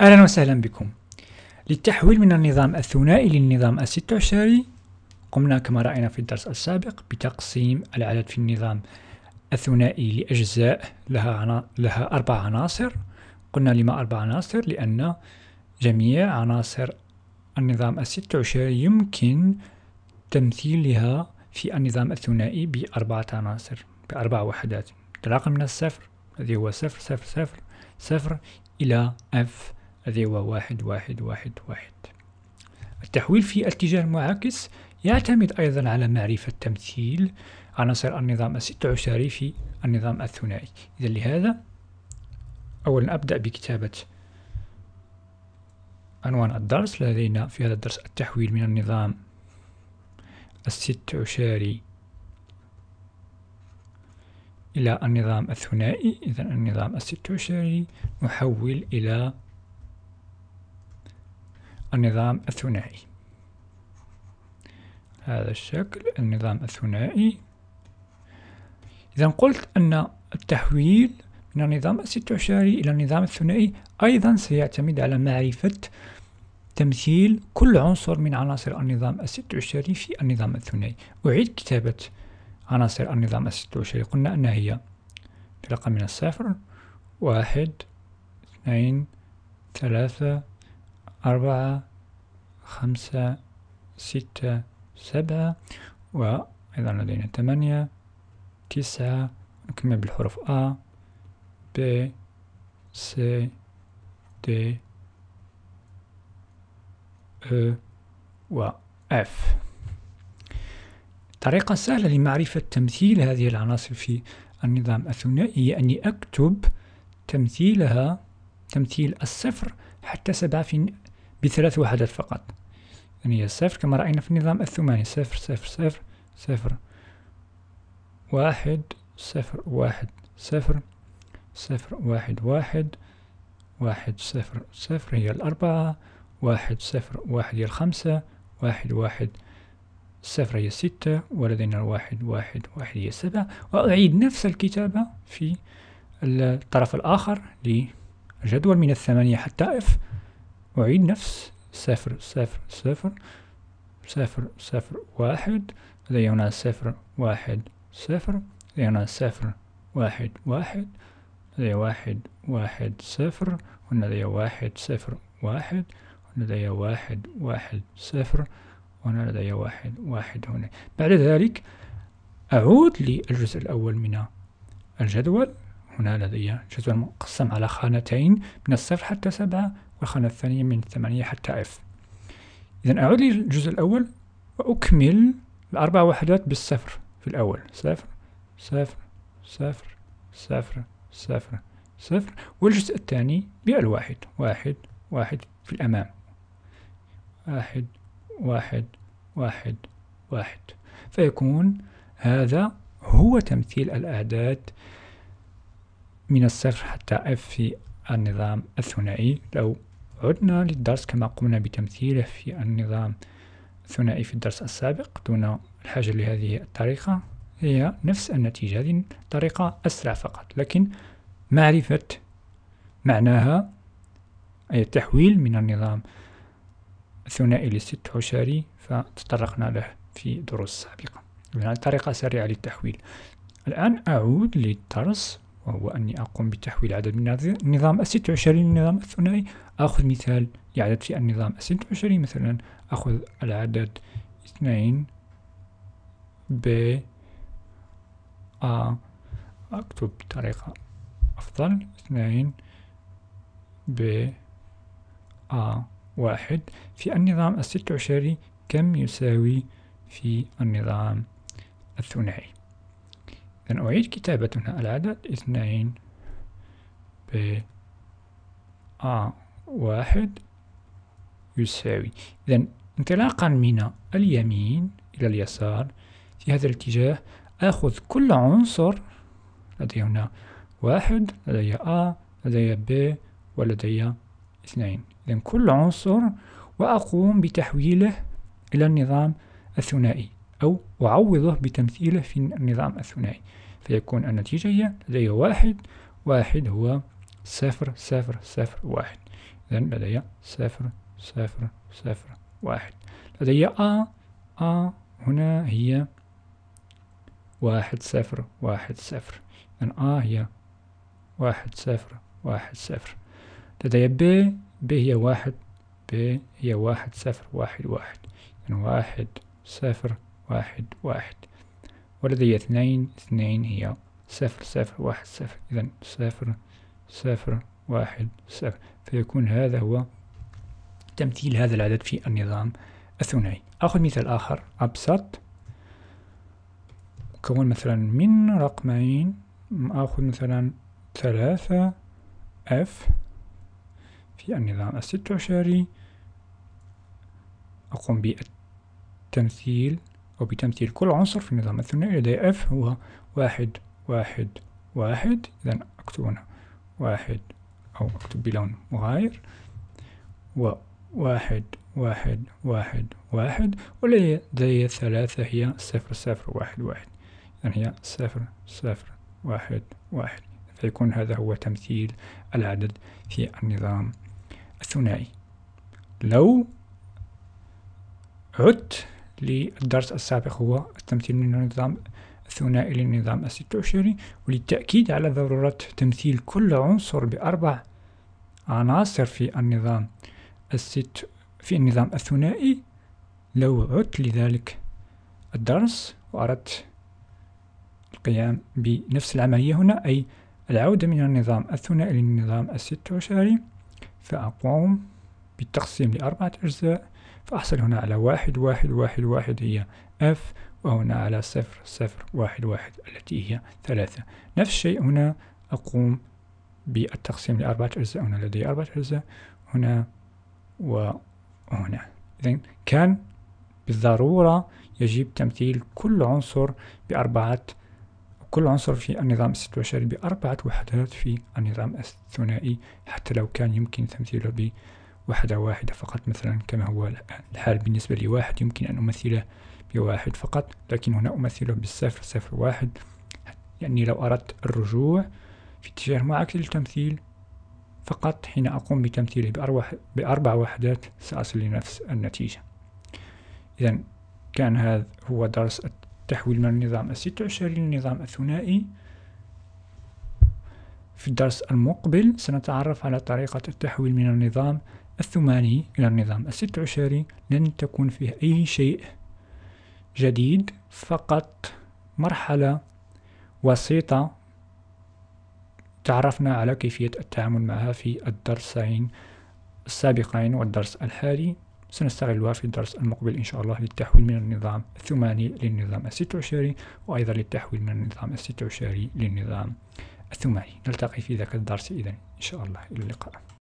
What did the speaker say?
أهلا وسهلا بكم للتحويل من النظام الثنائي للنظام الستة عشري قمنا كما رأينا في الدرس السابق بتقسيم العدد في النظام الثنائي لأجزاء لها, عنا... لها أربع عناصر قلنا لما أربع عناصر لأن جميع عناصر النظام الستة عشري يمكن تمثيلها في النظام الثنائي بأربعة عناصر بأربع وحدات انطلاقا من الصفر الذي هو صفر صفر صفر صفر إلى F هذا هو واحد واحد واحد واحد التحويل في الاتجاه المعاكس يعتمد أيضا على معرفة تمثيل عناصر النظام الست عشري في النظام الثنائي إذا لهذا أولا أبدأ بكتابة عنوان الدرس لدينا في هذا الدرس التحويل من النظام الست عشاري إلى النظام الثنائي إذا النظام الست عشري نحول إلى النظام الثنائي هذا الشكل النظام الثنائي إذا قلت أن التحويل من النظام الستة عشري إلى النظام الثنائي أيضا سيعتمد على معرفة تمثيل كل عنصر من عناصر النظام الست عشري في النظام الثنائي أعيد كتابة عناصر النظام الست عشري قلنا أنها هي انطلاقا من الصفر واحد اثنين ثلاثة أربعة خمسة ستة سبعة وأيضا لدينا ثمانية تسعة نكمل بالحروف A B C D E و F طريقة سهلة لمعرفة تمثيل هذه العناصر في النظام الثنائي هي أني أكتب تمثيلها تمثيل الصفر حتى سبعة في بثلاث وحدات فقط يعني هي صفر كما رأينا في النظام الثماني صفر صفر صفر صفر واحد صفر واحد صفر صفر واحد واحد واحد صفر صفر هي الأربعة واحد صفر واحد هي الخمسة واحد واحد صفر هي ستة ولدينا واحد واحد واحد هي سبعة وأعيد نفس الكتابة في الطرف الآخر لجدول من الثمانية حتى F أعيد نفس صفر صفر صفر صفر صفر واحد لدي هنا صفر واحد صفر لدي هنا صفر واحد واحد لدي واحد واحد صفر هنا لدي واحد صفر واحد هنا لدي واحد واحد صفر وهنا لدي واحد واحد هنا بعد ذلك أعود للجزء الأول من الجدول هنا لدي جدول مقسم على خانتين من الصفر حتى سبعة الخانة الثانية من ثمانية حتى F إذا أعود للجزء الأول وأكمل الأربع وحدات بالصفر في الأول صفر صفر صفر صفر صفر صفر والجزء الثاني بالواحد واحد واحد في الأمام واحد واحد واحد واحد فيكون هذا هو تمثيل الأعداد من الصفر حتى F في النظام الثنائي لو عدنا للدرس كما قمنا بتمثيله في النظام الثنائي في الدرس السابق دون الحاجة لهذه الطريقة هي نفس النتيجة هذه طريقة أسرع فقط لكن معرفة معناها أي التحويل من النظام الثنائي للست حشري فتطرقنا له في دروس سابقة طريقة سريعة للتحويل الآن أعود للدرس وهو أني أقوم بتحويل عدد من النظام الستة وعشرين للنظام الثنائي أخذ مثال لعدد في النظام الستة وعشرين مثلا أخذ العدد اثنين ب آ أكتب بطريقة أفضل اثنين ب آ واحد في النظام الستة وعشرين كم يساوي في النظام الثنائي إذن أعيد كتابتنا العدد اثنين ب آ واحد يساوي إذا انطلاقا من اليمين إلى اليسار في هذا الاتجاه آخذ كل عنصر لدي هنا واحد لدي آ لدي ب ولدي اثنين إذا كل عنصر وأقوم بتحويله إلى النظام الثنائي أو أعوضه بتمثيله في النظام الثنائي فيكون النتيجة هي لدي واحد واحد هو صفر صفر صفر واحد إذا لدي صفر صفر صفر واحد لدي أ أ هنا هي واحد صفر واحد صفر إذا أ هي واحد صفر واحد صفر لدي ب ب هي واحد ب هي واحد صفر واحد واحد إذا واحد صفر واحد واحد ولدي اثنين اثنين هي صفر صفر واحد صفر إذا صفر صفر واحد صفر فيكون هذا هو تمثيل هذا العدد في النظام الثنائي أخذ مثال آخر أبسط مكون مثلا من رقمين أخذ مثلا ثلاثة اف في النظام الست عشري أقوم بالتمثيل وبتمثيل كل عنصر في النظام الثنائي لدي F هو واحد واحد واحد إذا أكتب هنا واحد أو أكتب بلون مغاير وواحد واحد واحد واحد ولدي ثلاثة هي صفر صفر واحد واحد إذا هي صفر صفر واحد واحد فيكون هذا هو تمثيل العدد في النظام الثنائي لو عدت للدرس السابق هو التمثيل من النظام الثنائي للنظام الستة وعشرين وللتأكيد على ضرورة تمثيل كل عنصر بأربع عناصر في النظام الست في النظام الثنائي لو عدت لذلك الدرس وأردت القيام بنفس العملية هنا أي العودة من النظام الثنائي للنظام الستة وعشرين فأقوم بالتقسيم لأربعة أجزاء فأحصل هنا على واحد واحد واحد واحد هي اف وهنا على صفر صفر واحد واحد التي هي ثلاثة نفس الشيء هنا أقوم بالتقسيم لأربعة أجزاء هنا لدي أربعة أجزاء هنا وهنا إذن كان بالضرورة يجب تمثيل كل عنصر بأربعة كل عنصر في النظام الستواشري بأربعة وحدات في النظام الثنائي حتى لو كان يمكن تمثيله وحدة واحدة فقط مثلا كما هو الحال بالنسبة لواحد يمكن أن أمثله بواحد فقط لكن هنا أمثله بالصفر صفر واحد يعني لو أردت الرجوع في اتجاه معاكس للتمثيل فقط حين أقوم بتمثيله بأربع, وحدات سأصل لنفس النتيجة إذا كان هذا هو درس التحويل من النظام الستة عشري للنظام الثنائي في الدرس المقبل سنتعرف على طريقة التحويل من النظام الثماني إلى النظام الست عشري لن تكون فيه أي شيء جديد فقط مرحلة وسيطة تعرفنا على كيفية التعامل معها في الدرسين السابقين والدرس الحالي سنستغلها في الدرس المقبل إن شاء الله للتحويل من النظام الثماني للنظام الست عشري وأيضا للتحويل من النظام الست عشري للنظام الثماني نلتقي في ذاك الدرس إذا إن شاء الله إلى اللقاء